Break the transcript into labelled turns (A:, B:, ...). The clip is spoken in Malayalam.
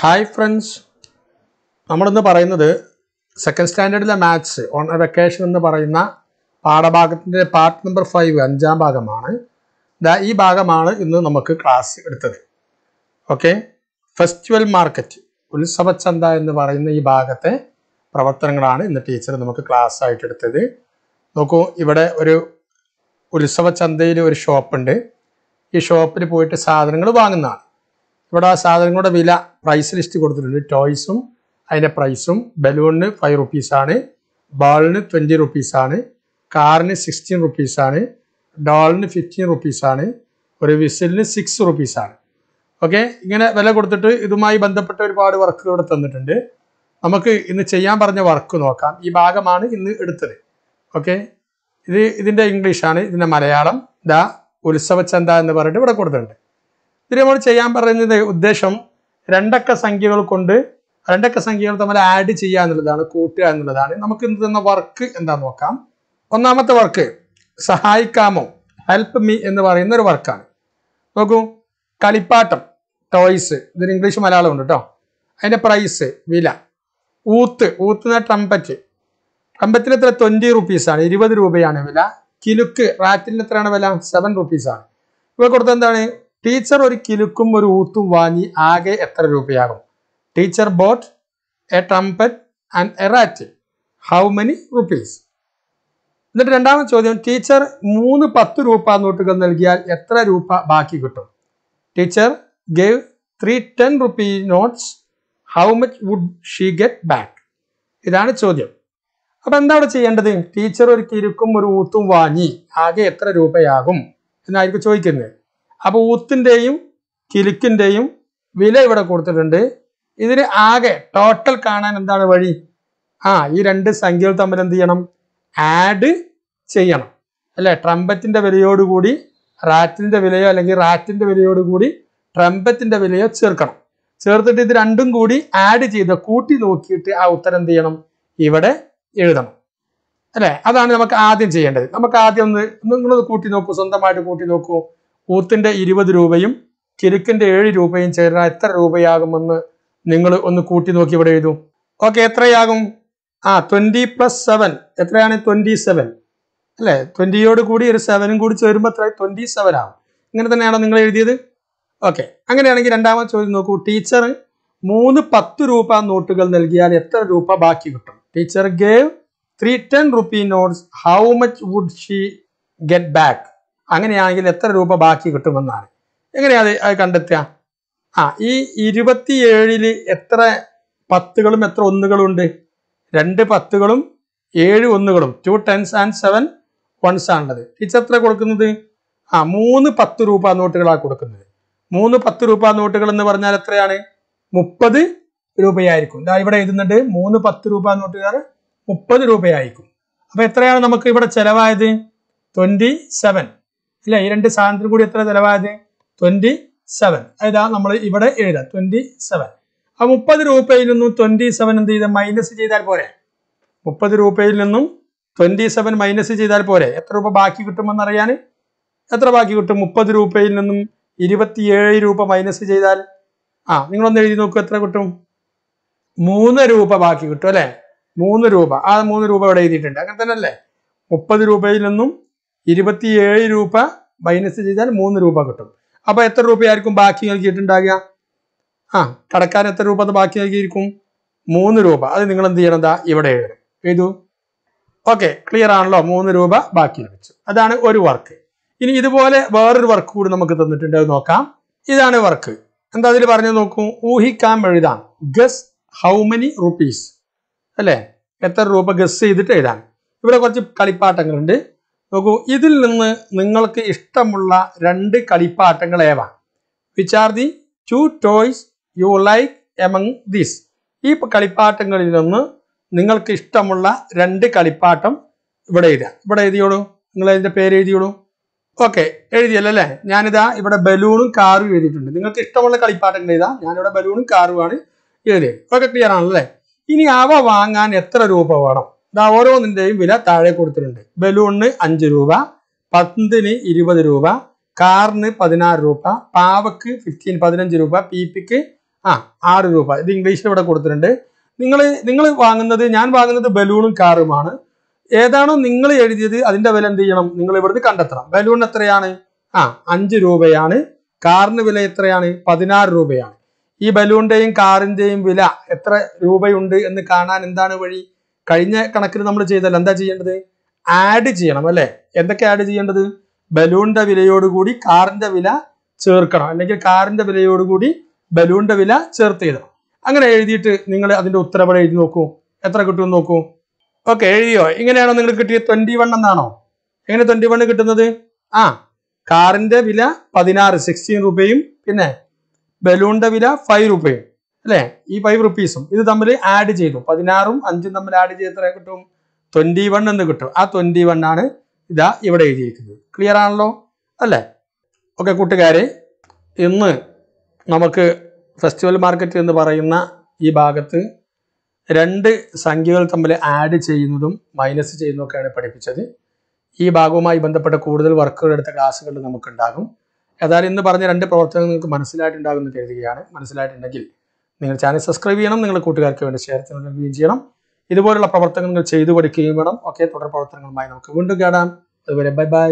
A: ഹായ് ഫ്രണ്ട്സ് നമ്മളിന്ന് പറയുന്നത് സെക്കൻഡ് സ്റ്റാൻഡേർഡിലെ മാത്സ് ഓൺ എ വെക്കേഷൻ എന്ന് പറയുന്ന പാഠഭാഗത്തിൻ്റെ പാർട്ട് നമ്പർ ഫൈവ് അഞ്ചാം ഭാഗമാണ് ഈ ഭാഗമാണ് ഇന്ന് നമുക്ക് ക്ലാസ് എടുത്തത് ഓക്കെ ഫെസ്റ്റിവൽ മാർക്കറ്റ് ഉത്സവച്ചന്ത എന്ന് പറയുന്ന ഈ ഭാഗത്തെ പ്രവർത്തനങ്ങളാണ് ഇന്ന് ടീച്ചർ നമുക്ക് ക്ലാസ് ആയിട്ട് എടുത്തത് നോക്കൂ ഇവിടെ ഒരു ഉത്സവ ചന്തയിൽ ഒരു ഷോപ്പുണ്ട് ഈ ഷോപ്പിൽ പോയിട്ട് സാധനങ്ങൾ വാങ്ങുന്നതാണ് ഇവിടെ ആ സാധനങ്ങളുടെ വില പ്രൈസ് ലിസ്റ്റ് കൊടുത്തിട്ടുണ്ട് ടോയ്സും അതിൻ്റെ പ്രൈസും ബലൂണിന് ഫൈവ് റുപ്പീസാണ് ബാളിന് ട്വൻറ്റി റുപ്പീസാണ് കാറിന് സിക്സ്റ്റീൻ റുപ്പീസാണ് ഡോളിന് ഫിഫ്റ്റീൻ റുപ്പീസാണ് ഒരു വിസിലിന് സിക്സ് റുപ്പീസാണ് ഓക്കെ ഇങ്ങനെ വില കൊടുത്തിട്ട് ഇതുമായി ബന്ധപ്പെട്ട ഒരുപാട് വർക്കുകൾ ഇവിടെ തന്നിട്ടുണ്ട് നമുക്ക് ഇന്ന് ചെയ്യാൻ പറഞ്ഞ വർക്ക് നോക്കാം ഈ ഭാഗമാണ് ഇന്ന് എടുത്തത് ഓക്കെ ഇത് ഇതിൻ്റെ ഇംഗ്ലീഷാണ് ഇതിൻ്റെ മലയാളം ദ ഉത്സവചന്ത എന്ന് പറഞ്ഞിട്ട് ഇവിടെ കൊടുത്തിട്ടുണ്ട് ഇതിന് നമ്മൾ ചെയ്യാൻ പറയുന്നത് ഉദ്ദേശം രണ്ടക്ക സംഖ്യകൾ കൊണ്ട് രണ്ടക്ക സംഖ്യകൾ തമ്മിൽ ആഡ് ചെയ്യുക എന്നുള്ളതാണ് കൂട്ടുക എന്നുള്ളതാണ് നമുക്ക് ഇന്ന് തന്ന വർക്ക് എന്താ നോക്കാം ഒന്നാമത്തെ വർക്ക് സഹായിക്കാമോ ഹെൽപ്പ് മീ എന്ന് പറയുന്ന ഒരു വർക്കാണ് നോക്കൂ കളിപ്പാട്ടം ടോയ്സ് ഇതിന് ഇംഗ്ലീഷ് മലയാളം ഉണ്ട് കേട്ടോ അതിൻ്റെ പ്രൈസ് വില ഊത്ത് ഊത്തുന്ന ട്രംപറ്റ് കമ്പത്തിന് എത്ര ട്വന്റി റുപ്പീസ് ആണ് ഇരുപത് രൂപയാണ് വില കിലുക്ക് റാറ്റിന് എത്രയാണ് വില സെവൻ റുപ്പീസ് ആണ് ഇവ കൊടുത്ത എന്താണ് ടീച്ചർ ഒരു കിലുക്കും ഒരു ഊത്തും വാങ്ങി ആകെ എത്ര രൂപയാകും teacher bought a trumpet and a rat how many rupees എന്നിട്ട് രണ്ടാമത് ചോദ്യം ടീച്ചർ മൂന്ന് പത്ത് രൂപ നോട്ടുകൾ നൽകിയാൽ എത്ര രൂപ ബാക്കി കിട്ടും teacher gave three ten rupee notes how much would she get back ഇതാണ് ചോദ്യം അപ്പൊ എന്താ അവിടെ ചെയ്യേണ്ടത് ടീച്ചർ ഒരു കിരുക്കും ഒരു ഊത്തും വാങ്ങി ആകെ എത്ര രൂപയാകും എന്നായിരിക്കും ചോദിക്കുന്നത് അപ്പൊ ഊത്തിന്റെയും കിലുക്കിന്റെയും വില ഇവിടെ കൊടുത്തിട്ടുണ്ട് ഇതിന് ആകെ ടോട്ടൽ കാണാൻ എന്താണ് വഴി ആ ഈ രണ്ട് സംഖ്യകൾ തമ്മിൽ എന്ത് ചെയ്യണം ആഡ് ചെയ്യണം അല്ലെ ട്രംപറ്റിന്റെ വിലയോടുകൂടി റാറ്റിന്റെ വിലയോ അല്ലെങ്കിൽ റാറ്റിന്റെ വിലയോടുകൂടി ട്രംപറ്റിന്റെ വിലയോ ചേർക്കണം ചേർത്തിട്ട് ഇത് രണ്ടും കൂടി ആഡ് ചെയ്ത് കൂട്ടി നോക്കിയിട്ട് ആ ഉത്തരം എന്ത് ചെയ്യണം ഇവിടെ എഴുതണം അല്ലേ അതാണ് നമുക്ക് ആദ്യം ചെയ്യേണ്ടത് നമുക്ക് ആദ്യം ഒന്ന് നിങ്ങളത് കൂട്ടി നോക്കൂ സ്വന്തമായിട്ട് കൂട്ടി നോക്കൂ ഊത്തിൻ്റെ ഇരുപത് രൂപയും കിരുക്കിൻ്റെ ഏഴ് രൂപയും ചേർന്നാൽ എത്ര രൂപയാകുമെന്ന് നിങ്ങൾ ഒന്ന് കൂട്ടി നോക്കി ഇവിടെ എഴുതും ഓക്കെ എത്രയാകും ആ ട്വൻറ്റി പ്ലസ് സെവൻ എത്രയാണ് ട്വൻറ്റി സെവൻ അല്ലേ ട്വൻറ്റിയോട് കൂടി ഒരു സെവനും കൂടി ചേരുമ്പോൾ എത്ര ട്വൻറ്റി സെവൻ ആവും ഇങ്ങനെ തന്നെയാണോ നിങ്ങൾ എഴുതിയത് ഓക്കെ അങ്ങനെയാണെങ്കിൽ രണ്ടാമത്തെ ചോദ്യം നോക്കൂ ടീച്ചർ മൂന്ന് പത്ത് രൂപ നോട്ടുകൾ നൽകിയാൽ എത്ര രൂപ ബാക്കി കിട്ടും teacher gave three ten rupee notes how much would she get back അങ്ങനെയാണെങ്കിൽ എത്ര രൂപ ബാക്കി കിട്ടുമെന്നാണ് എങ്ങനെയാണ് അത് കണ്ടെത്തുക ആ ഈ ഇരുപത്തിയേഴിൽ എത്ര പത്തുകളും എത്ര ഒന്നുകളും ഉണ്ട് രണ്ട് പത്തുകളും ഏഴ് ഒന്നുകളും two tens and seven ones ആണുള്ളത് ടീച്ചർ എത്ര കൊടുക്കുന്നത് ആ മൂന്ന് പത്ത് രൂപ നോട്ടുകളാണ് കൊടുക്കുന്നത് മൂന്ന് പത്ത് രൂപ നോട്ടുകൾ എന്ന് പറഞ്ഞാൽ എത്രയാണ് മുപ്പത് രൂപയായിരിക്കും ഇതാ ഇവിടെ എഴുതുന്നുണ്ട് മൂന്ന് പത്ത് രൂപ നോട്ടുകാർ മുപ്പത് രൂപയായിരിക്കും അപ്പൊ എത്രയാണ് നമുക്ക് ഇവിടെ ചെലവായത് ട്വന്റി സെവൻ ഇല്ല ഈ രണ്ട് സാധനത്തിന് കൂടി എത്ര ചെലവായത് ട്വന്റി സെവൻ അതാ നമ്മൾ ഇവിടെ എഴുതാം ട്വന്റി സെവൻ ആ മുപ്പത് രൂപയിൽ നിന്നും ട്വന്റി സെവൻ എന്ത് ചെയ്ത് മൈനസ് ചെയ്താൽ പോരെ മുപ്പത് രൂപയിൽ നിന്നും ട്വന്റി സെവൻ മൈനസ് ചെയ്താൽ പോരെ എത്ര രൂപ ബാക്കി അറിയാൻ എത്ര ബാക്കി കിട്ടും മുപ്പത് രൂപയിൽ നിന്നും ഇരുപത്തിയേഴ് രൂപ മൈനസ് ചെയ്താൽ ആ നിങ്ങളൊന്ന് എഴുതി നോക്കൂ എത്ര കിട്ടും മൂന്ന് രൂപ ബാക്കി കിട്ടും അല്ലേ മൂന്ന് രൂപ ആ മൂന്ന് രൂപ ഇവിടെ എഴുതിയിട്ടുണ്ട് അങ്ങനെ തന്നെ അല്ലേ മുപ്പത് രൂപയിൽ നിന്നും ഇരുപത്തിയേഴ് രൂപ മൈനസ് ചെയ്താൽ മൂന്ന് രൂപ കിട്ടും അപ്പോൾ എത്ര രൂപയായിരിക്കും ബാക്കി നൽകിയിട്ടുണ്ടാകുക ആ കടക്കാരൻ എത്ര രൂപ ബാക്കി നൽകിയിരിക്കും മൂന്ന് രൂപ അത് നിങ്ങൾ എന്ത് ചെയ്യണം എന്താ ഇവിടെ എഴുതും എഴുതൂ ഓക്കെ ക്ലിയർ ആണല്ലോ മൂന്ന് രൂപ ബാക്കി ലഭിച്ചു അതാണ് ഒരു വർക്ക് ഇനി ഇതുപോലെ വേറൊരു വർക്ക് കൂടി നമുക്ക് തന്നിട്ടുണ്ട് അത് നോക്കാം ഇതാണ് വർക്ക് എന്താ അതിൽ പറഞ്ഞു നോക്കൂ ഊഹിക്കാം എഴുതാം ഗസ് ഹൗ മെനി റുപ്പീസ് അല്ലേ എത്ര രൂപ ഗസ് ചെയ്തിട്ട് എഴുതാം ഇവിടെ കുറച്ച് കളിപ്പാട്ടങ്ങളുണ്ട് നോക്കൂ ഇതിൽ നിന്ന് നിങ്ങൾക്ക് ഇഷ്ടമുള്ള രണ്ട് കളിപ്പാട്ടങ്ങൾ ഏവാ which are the two toys you like among this ഈ കളിപ്പാട്ടങ്ങളിൽ നിന്ന് നിങ്ങൾക്ക് ഇഷ്ടമുള്ള രണ്ട് കളിപ്പാട്ടം ഇവിടെ എഴുതാം ഇവിടെ എഴുതിയോളൂ നിങ്ങൾ അതിൻ്റെ പേര് എഴുതിയോളൂ ഓക്കെ എഴുതിയല്ലോ അല്ലേ ഞാനിതാ ഇവിടെ ബലൂണും കാറും എഴുതിയിട്ടുണ്ട് നിങ്ങൾക്ക് ഇഷ്ടമുള്ള കളിപ്പാട്ടങ്ങൾ എഴുതാം ഞാനിവിടെ ബലൂണും കാറുമാണ് ഏഴ് ഒക്കെ ക്ലിയർ ആണല്ലേ ഇനി അവ വാങ്ങാൻ എത്ര രൂപ വേണം ഇതാ ഓരോന്നിൻ്റെയും വില താഴെ കൊടുത്തിട്ടുണ്ട് ബലൂണിന് അഞ്ച് രൂപ പന്തിന് ഇരുപത് രൂപ കാറിന് പതിനാറ് രൂപ പാവക്ക് ഫിഫ്റ്റീൻ പതിനഞ്ച് രൂപ പി പിക്ക് ആ ആറ് രൂപ ഇത് ഇംഗ്ലീഷിൽ ഇവിടെ കൊടുത്തിട്ടുണ്ട് നിങ്ങൾ നിങ്ങൾ വാങ്ങുന്നത് ഞാൻ വാങ്ങുന്നത് ബലൂണും കാറുമാണ് ഏതാണോ നിങ്ങൾ എഴുതിയത് അതിന്റെ വില എന്ത് ചെയ്യണം നിങ്ങൾ ഇവിടുന്ന് കണ്ടെത്തണം ബലൂൺ എത്രയാണ് ആ അഞ്ച് രൂപയാണ് കാറിന് വില എത്രയാണ് പതിനാറ് രൂപയാണ് ഈ ബലൂണിന്റെയും കാറിന്റെയും വില എത്ര രൂപയുണ്ട് എന്ന് കാണാൻ എന്താണ് വഴി കഴിഞ്ഞ കണക്കിൽ നമ്മൾ ചെയ്തല്ലോ എന്താ ചെയ്യേണ്ടത് ആഡ് ചെയ്യണം അല്ലെ എന്തൊക്കെ ആഡ് ചെയ്യേണ്ടത് ബലൂണിന്റെ വിലയോടുകൂടി കാറിന്റെ വില ചേർക്കണം അല്ലെങ്കിൽ കാറിന്റെ വിലയോടുകൂടി ബലൂണിന്റെ വില ചേർത്ത് എഴുതണം അങ്ങനെ എഴുതിയിട്ട് നിങ്ങൾ അതിന്റെ ഉത്തരവിടെ എഴുതി നോക്കൂ എത്ര കിട്ടും നോക്കൂ ഓക്കെ എഴുതിയോ ഇങ്ങനെയാണോ നിങ്ങൾ കിട്ടിയത് ട്വന്റി വൺ എന്നാണോ എങ്ങനെ ട്വന്റി വൺ കിട്ടുന്നത് ആ കാറിന്റെ വില പതിനാറ് സിക്സ്റ്റീൻ റുപ്പയും പിന്നെ ബലൂണിന്റെ വില ഫൈവ് റുപ്പേ അല്ലെ ഈ ഫൈവ് റുപ്പീസും ഇത് തമ്മിൽ ആഡ് ചെയ്തു പതിനാറും അഞ്ചും തമ്മിൽ ആഡ് ചെയ്ത് എത്ര കിട്ടും ട്വന്റി വൺ എന്ന് കിട്ടും ആ ട്വന്റി വൺ ആണ് ഇതാ ഇവിടെ എഴുതിയിരിക്കുന്നത് ക്ലിയർ ആണല്ലോ അല്ലേ ഓക്കെ കൂട്ടുകാരെ ഇന്ന് നമുക്ക് ഫെസ്റ്റിവൽ മാർക്കറ്റ് എന്ന് പറയുന്ന ഈ ഭാഗത്ത് രണ്ട് സംഖ്യകൾ തമ്മിൽ ആഡ് ചെയ്യുന്നതും മൈനസ് ചെയ്യുന്നതൊക്കെയാണ് പഠിപ്പിച്ചത് ഈ ഭാഗവുമായി ബന്ധപ്പെട്ട കൂടുതൽ വർക്കുകൾ എടുത്ത ക്ലാസ്സുകൾ നമുക്കുണ്ടാകും ഏതായാലും ഇന്ന് പറഞ്ഞ രണ്ട് പ്രവർത്തനങ്ങൾ നിങ്ങൾക്ക് മനസ്സിലായിട്ടുണ്ടാകുമെന്ന് കരുതുകയാണ് മനസ്സിലായിട്ടുണ്ടെങ്കിൽ നിങ്ങൾ ചാനൽ സബ്സ്ക്രൈബ് ചെയ്യണം നിങ്ങളുടെ കൂട്ടുകാർക്ക് വേണ്ടി ഷെയർ ചെയ്യാൻ നൽകുകയും ചെയ്യണം ഇതുപോലുള്ള പ്രവർത്തനങ്ങൾ ചെയ്തു പഠിക്കുകയും വേണം ഓക്കെ തുടർ പ്രവർത്തനങ്ങളുമായി നമുക്ക് വീണ്ടും കാണാം അതുവരെ ബൈ ബൈ